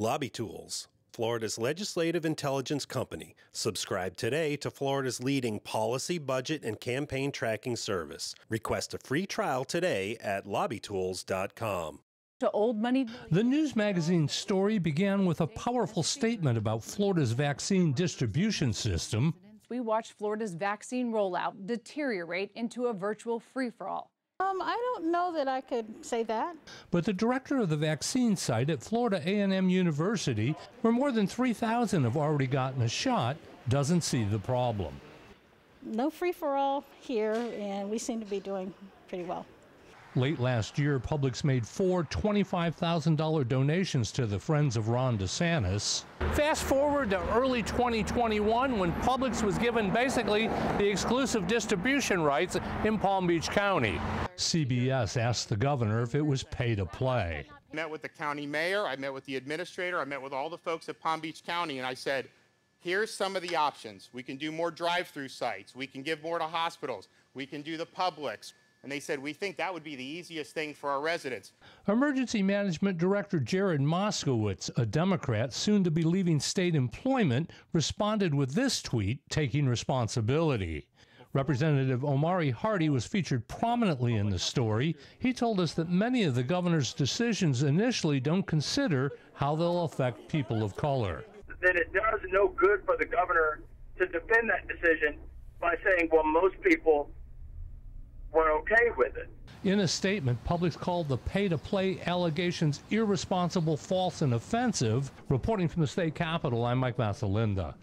Lobby Tools, Florida's legislative intelligence company. Subscribe today to Florida's leading policy, budget, and campaign tracking service. Request a free trial today at lobbytools.com. To old money. The news magazine story began with a powerful statement about Florida's vaccine distribution system. We watched Florida's vaccine rollout deteriorate into a virtual free for all. Um, I don't know that I could say that. But the director of the vaccine site at Florida A&M University, where more than 3,000 have already gotten a shot, doesn't see the problem. No free for all here, and we seem to be doing pretty well. Late last year, Publix made four $25,000 donations to the Friends of Ron DeSantis. Fast forward to early 2021 when Publix was given basically the exclusive distribution rights in Palm Beach County. CBS asked the governor if it was pay to play. I met with the county mayor, I met with the administrator, I met with all the folks at Palm Beach County, and I said, here's some of the options. We can do more drive through sites, we can give more to hospitals, we can do the Publix and they said, we think that would be the easiest thing for our residents. Emergency Management Director Jared Moskowitz, a Democrat soon to be leaving state employment, responded with this tweet taking responsibility. Representative Omari Hardy was featured prominently in the story. He told us that many of the governor's decisions initially don't consider how they'll affect people of color. That it does no good for the governor to defend that decision by saying, well, most people okay with it. In a statement, Publix called the pay to play allegations irresponsible, false, and offensive. Reporting from the state capitol, I'm Mike Massalinda.